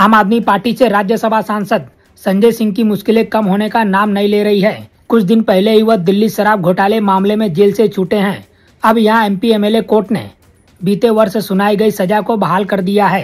आम आदमी पार्टी से राज्यसभा सांसद संजय सिंह की मुश्किलें कम होने का नाम नहीं ले रही है कुछ दिन पहले ही वह दिल्ली शराब घोटाले मामले में जेल से छूटे हैं अब यहाँ एमपी एमएलए कोर्ट ने बीते वर्ष सुनाई गई सजा को बहाल कर दिया है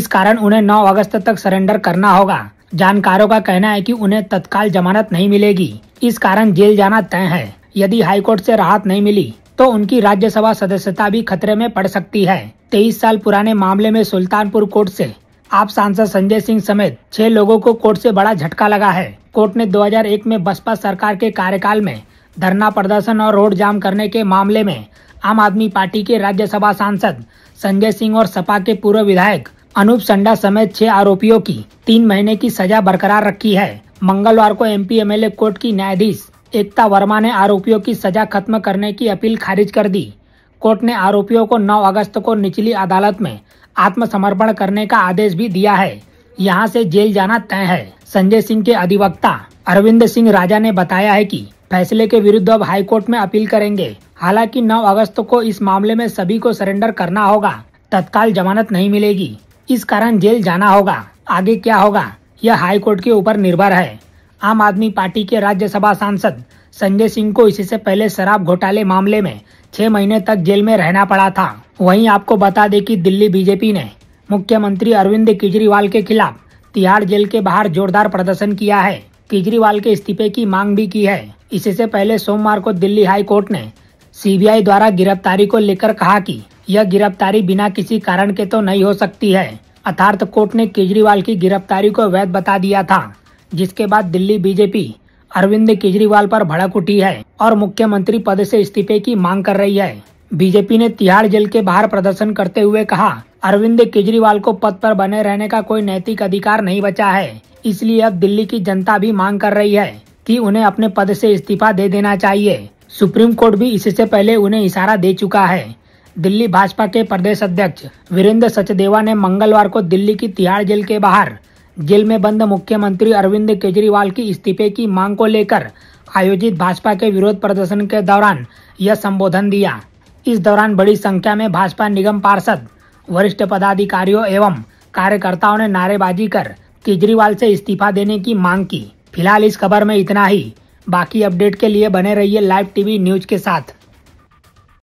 इस कारण उन्हें 9 अगस्त तक सरेंडर करना होगा जानकारों का कहना है कि उन्हें तत्काल जमानत नहीं मिलेगी इस कारण जेल जाना तय है यदि हाईकोर्ट से राहत नहीं मिली तो उनकी राज्यसभा सदस्यता भी खतरे में पड़ सकती है तेईस साल पुराने मामले में सुल्तानपुर कोर्ट से आप सांसद संजय सिंह समेत छह लोगों को कोर्ट से बड़ा झटका लगा है कोर्ट ने 2001 में बसपा सरकार के कार्यकाल में धरना प्रदर्शन और रोड जाम करने के मामले में आम आदमी पार्टी के राज्यसभा सांसद संजय सिंह और सपा के पूर्व विधायक अनूप संडा समेत छह आरोपियों की तीन महीने की सजा बरकरार रखी है मंगलवार को एम पी कोर्ट की न्यायाधीश एकता वर्मा ने आरोपियों की सजा खत्म करने की अपील खारिज कर दी कोर्ट ने आरोपियों को 9 अगस्त को निचली अदालत में आत्मसमर्पण करने का आदेश भी दिया है यहाँ से जेल जाना तय है संजय सिंह के अधिवक्ता अरविंद सिंह राजा ने बताया है कि फैसले के विरुद्ध अब हाईकोर्ट में अपील करेंगे हालांकि 9 अगस्त को इस मामले में सभी को सरेंडर करना होगा तत्काल जमानत नहीं मिलेगी इस कारण जेल जाना होगा आगे क्या होगा यह हाईकोर्ट के ऊपर निर्भर है आम आदमी पार्टी के राज्यसभा सांसद संजय सिंह को इससे पहले शराब घोटाले मामले में छह महीने तक जेल में रहना पड़ा था वहीं आपको बता दें कि दिल्ली बीजेपी ने मुख्यमंत्री अरविंद केजरीवाल के खिलाफ तिहाड़ जेल के बाहर जोरदार प्रदर्शन किया है केजरीवाल के इस्तीफे की मांग भी की है इससे पहले सोमवार को दिल्ली हाई कोर्ट ने सीबीआई द्वारा गिरफ्तारी को लेकर कहा कि यह गिरफ्तारी बिना किसी कारण के तो नहीं हो सकती है अर्थात कोर्ट ने केजरीवाल की गिरफ्तारी को वैध बता दिया था जिसके बाद दिल्ली बीजेपी अरविंद केजरीवाल पर भड़क उठी है और मुख्यमंत्री पद से इस्तीफे की मांग कर रही है बीजेपी ने तिहाड़ जेल के बाहर प्रदर्शन करते हुए कहा अरविंद केजरीवाल को पद पर बने रहने का कोई नैतिक अधिकार नहीं बचा है इसलिए अब दिल्ली की जनता भी मांग कर रही है कि उन्हें अपने पद से इस्तीफा दे देना चाहिए सुप्रीम कोर्ट भी इससे पहले उन्हें इशारा दे चुका है दिल्ली भाजपा के प्रदेश अध्यक्ष वीरेंद्र सचदेवा ने मंगलवार को दिल्ली की तिहाड़ जेल के बाहर जेल में बंद मुख्यमंत्री अरविंद केजरीवाल की इस्तीफे की मांग को लेकर आयोजित भाजपा के विरोध प्रदर्शन के दौरान यह संबोधन दिया इस दौरान बड़ी संख्या में भाजपा निगम पार्षद वरिष्ठ पदाधिकारियों एवं कार्यकर्ताओं ने नारेबाजी कर केजरीवाल से इस्तीफा देने की मांग की फिलहाल इस खबर में इतना ही बाकी अपडेट के लिए बने रहिए लाइव टीवी न्यूज के साथ